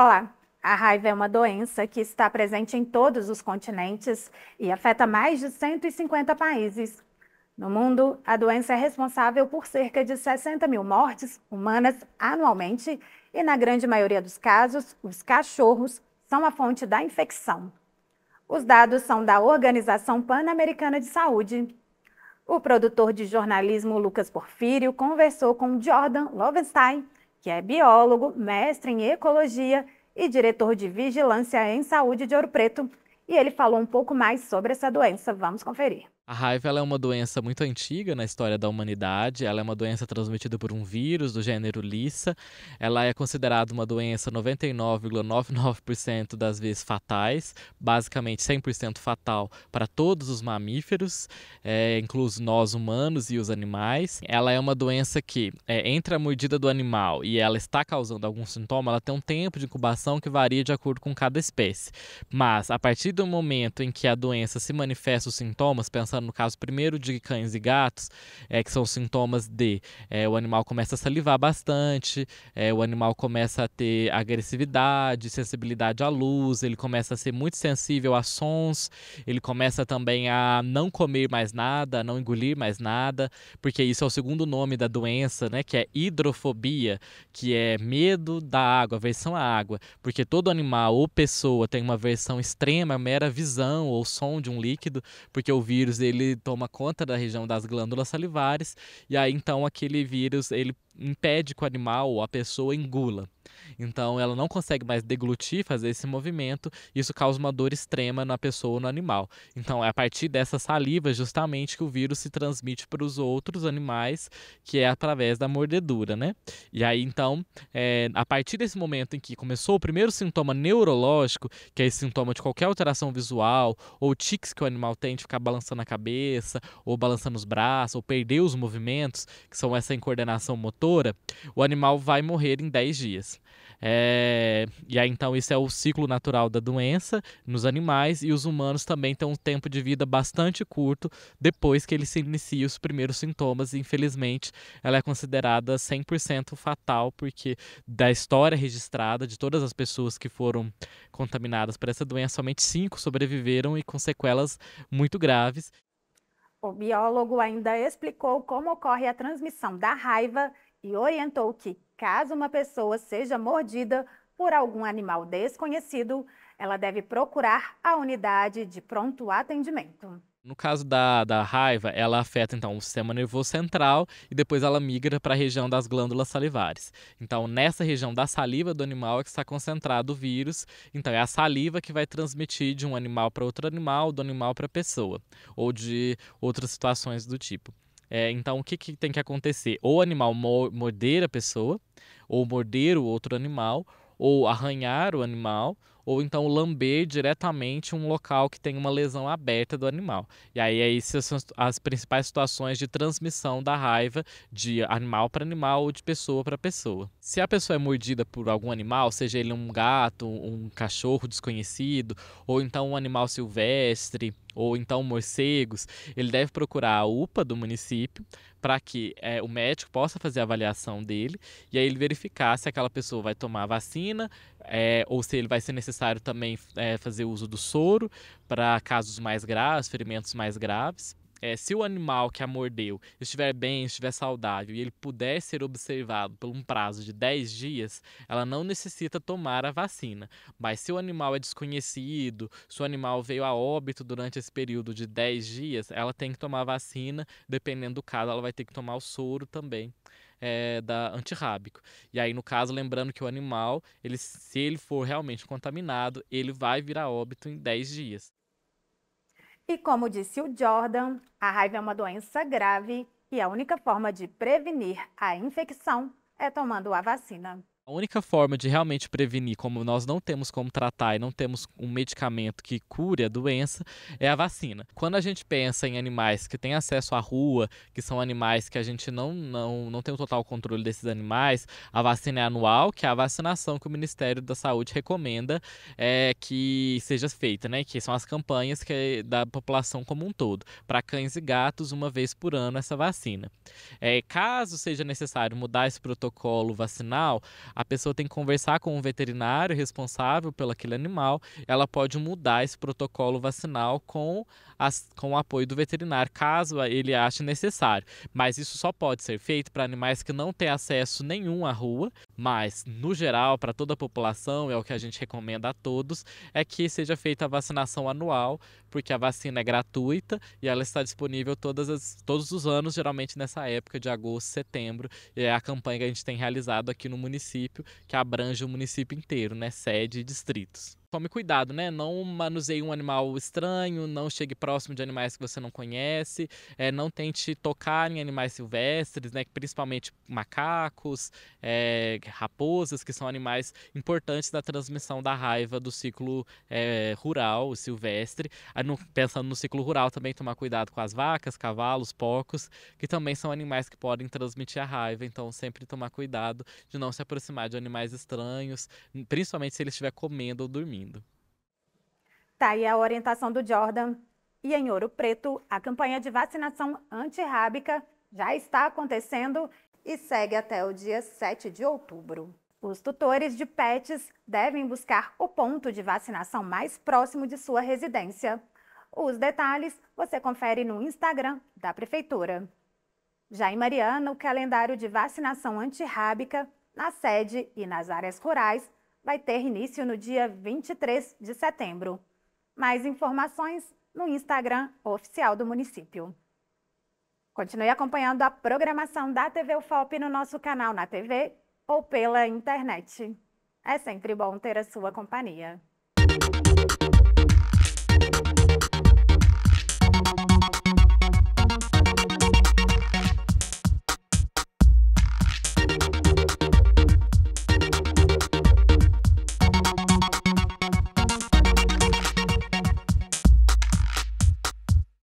Olá! A raiva é uma doença que está presente em todos os continentes e afeta mais de 150 países. No mundo, a doença é responsável por cerca de 60 mil mortes humanas anualmente e, na grande maioria dos casos, os cachorros são a fonte da infecção. Os dados são da Organização Pan-Americana de Saúde. O produtor de jornalismo Lucas Porfírio conversou com Jordan Lovenstein, que é biólogo, mestre em ecologia e diretor de vigilância em saúde de Ouro Preto. E ele falou um pouco mais sobre essa doença. Vamos conferir. A raiva é uma doença muito antiga na história da humanidade. Ela é uma doença transmitida por um vírus do gênero Lissa. Ela é considerada uma doença 99,99% das vezes fatais, basicamente 100% fatal para todos os mamíferos, é, incluso nós humanos e os animais. Ela é uma doença que, é, entre a mordida do animal e ela está causando algum sintoma, ela tem um tempo de incubação que varia de acordo com cada espécie. Mas, a partir do momento em que a doença se manifesta os sintomas, pensando tratando, no caso primeiro de cães e gatos, é, que são sintomas de é, o animal começa a salivar bastante, é, o animal começa a ter agressividade, sensibilidade à luz, ele começa a ser muito sensível a sons, ele começa também a não comer mais nada, a não engolir mais nada, porque isso é o segundo nome da doença, né, que é hidrofobia, que é medo da água, aversão à água, porque todo animal ou pessoa tem uma versão extrema, mera visão ou som de um líquido, porque o vírus ele toma conta da região das glândulas salivares e aí então aquele vírus ele impede que o animal ou a pessoa engula. Então ela não consegue mais deglutir, fazer esse movimento, isso causa uma dor extrema na pessoa ou no animal. Então é a partir dessa saliva justamente que o vírus se transmite para os outros animais, que é através da mordedura, né? E aí então, é, a partir desse momento em que começou o primeiro sintoma neurológico, que é esse sintoma de qualquer alteração visual, ou tics que o animal tem de ficar balançando a cabeça, ou balançando os braços, ou perder os movimentos, que são essa incoordenação motor o animal vai morrer em 10 dias. É, e aí, então, isso é o ciclo natural da doença nos animais, e os humanos também têm um tempo de vida bastante curto depois que eles se iniciam os primeiros sintomas. E, infelizmente, ela é considerada 100% fatal, porque da história registrada de todas as pessoas que foram contaminadas por essa doença, somente cinco sobreviveram e com sequelas muito graves. O biólogo ainda explicou como ocorre a transmissão da raiva e orientou que, caso uma pessoa seja mordida por algum animal desconhecido, ela deve procurar a unidade de pronto atendimento. No caso da, da raiva, ela afeta então o sistema nervoso central e depois ela migra para a região das glândulas salivares. Então, nessa região da saliva do animal é que está concentrado o vírus. Então, é a saliva que vai transmitir de um animal para outro animal, do animal para a pessoa, ou de outras situações do tipo. É, então, o que, que tem que acontecer? Ou o animal morder a pessoa, ou morder o outro animal, ou arranhar o animal, ou então lamber diretamente um local que tem uma lesão aberta do animal. E aí, aí são as principais situações de transmissão da raiva de animal para animal ou de pessoa para pessoa. Se a pessoa é mordida por algum animal, seja ele um gato, um cachorro desconhecido, ou então um animal silvestre, ou então morcegos, ele deve procurar a UPA do município para que é, o médico possa fazer a avaliação dele e aí ele verificar se aquela pessoa vai tomar a vacina é, ou se ele vai ser necessário também é, fazer uso do soro para casos mais graves, ferimentos mais graves. É, se o animal que a mordeu estiver bem, estiver saudável e ele puder ser observado por um prazo de 10 dias, ela não necessita tomar a vacina. Mas se o animal é desconhecido, se o animal veio a óbito durante esse período de 10 dias, ela tem que tomar a vacina. Dependendo do caso, ela vai ter que tomar o soro também. É, da antirrábico. E aí, no caso, lembrando que o animal, ele, se ele for realmente contaminado, ele vai virar óbito em 10 dias. E como disse o Jordan, a raiva é uma doença grave e a única forma de prevenir a infecção é tomando a vacina. A única forma de realmente prevenir, como nós não temos como tratar e não temos um medicamento que cure a doença, é a vacina. Quando a gente pensa em animais que têm acesso à rua, que são animais que a gente não, não, não tem o total controle desses animais, a vacina é anual, que é a vacinação que o Ministério da Saúde recomenda é, que seja feita, né? Que são as campanhas que é da população como um todo. Para cães e gatos, uma vez por ano, essa vacina. É, caso seja necessário mudar esse protocolo vacinal, a pessoa tem que conversar com o veterinário responsável pelo aquele animal. Ela pode mudar esse protocolo vacinal com, as, com o apoio do veterinário, caso ele ache necessário. Mas isso só pode ser feito para animais que não têm acesso nenhum à rua. Mas, no geral, para toda a população, é o que a gente recomenda a todos, é que seja feita a vacinação anual, porque a vacina é gratuita e ela está disponível todas as, todos os anos, geralmente nessa época de agosto, setembro. e é a campanha que a gente tem realizado aqui no município município, que abrange o município inteiro, né? Sede e distritos tome cuidado, né? Não manuseie um animal estranho, não chegue próximo de animais que você não conhece, é, não tente tocar em animais silvestres, né? Principalmente macacos, é, raposas, que são animais importantes na transmissão da raiva do ciclo é, rural, silvestre. No, pensando no ciclo rural, também tomar cuidado com as vacas, cavalos, porcos, que também são animais que podem transmitir a raiva. Então, sempre tomar cuidado de não se aproximar de animais estranhos, principalmente se ele estiver comendo ou dormindo. Tá aí a orientação do Jordan. E em Ouro Preto, a campanha de vacinação antirrábica já está acontecendo e segue até o dia 7 de outubro. Os tutores de pets devem buscar o ponto de vacinação mais próximo de sua residência. Os detalhes você confere no Instagram da Prefeitura. Já em Mariana, o calendário de vacinação antirrábica na sede e nas áreas rurais vai ter início no dia 23 de setembro. Mais informações no Instagram oficial do município. Continue acompanhando a programação da TV UFOP no nosso canal na TV ou pela internet. É sempre bom ter a sua companhia.